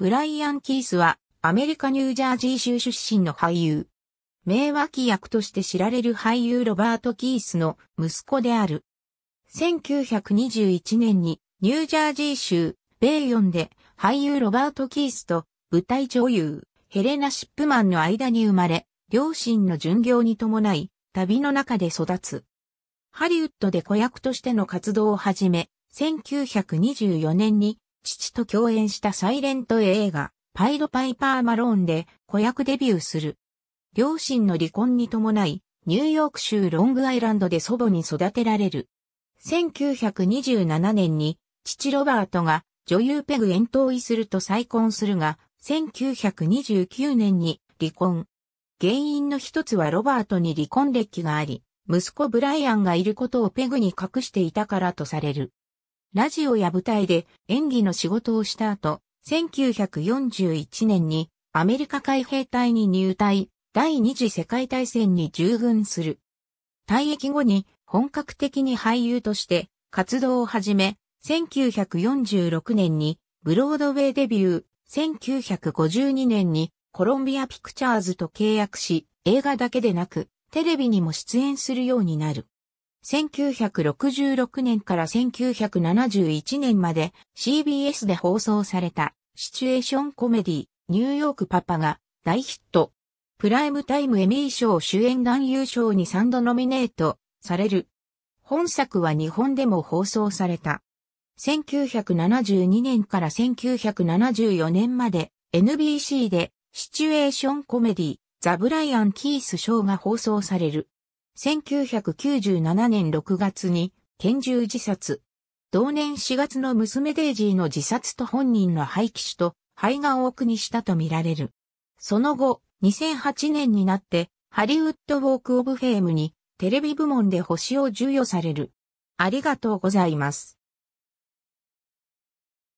ブライアン・キースは、アメリカ・ニュージャージー州出身の俳優。名脇役として知られる俳優ロバート・キースの息子である。1921年にニュージャージー州ベイヨンで俳優ロバート・キースと舞台女優ヘレナ・シップマンの間に生まれ、両親の巡業に伴い旅の中で育つ。ハリウッドで子役としての活動を始め、1924年に父と共演したサイレント映画、パイド・パイパー・マローンで子役デビューする。両親の離婚に伴い、ニューヨーク州ロングアイランドで祖母に育てられる。1927年に父ロバートが女優ペグエンーイすると再婚するが、1929年に離婚。原因の一つはロバートに離婚歴があり、息子ブライアンがいることをペグに隠していたからとされる。ラジオや舞台で演技の仕事をした後、1941年にアメリカ海兵隊に入隊、第二次世界大戦に従軍する。退役後に本格的に俳優として活動を始め、1946年にブロードウェイデビュー、1952年にコロンビアピクチャーズと契約し、映画だけでなくテレビにも出演するようになる。1966年から1971年まで CBS で放送されたシチュエーションコメディニューヨークパパが大ヒット。プライムタイムエミー賞主演男優賞に3度ノミネートされる。本作は日本でも放送された。1972年から1974年まで NBC でシチュエーションコメディザ・ブライアン・キース賞が放送される。1997年6月に拳銃自殺。同年4月の娘デイジーの自殺と本人の廃気腫と肺がんを苦にしたとみられる。その後、2008年になってハリウッドウォークオブフェームにテレビ部門で星を授与される。ありがとうございます。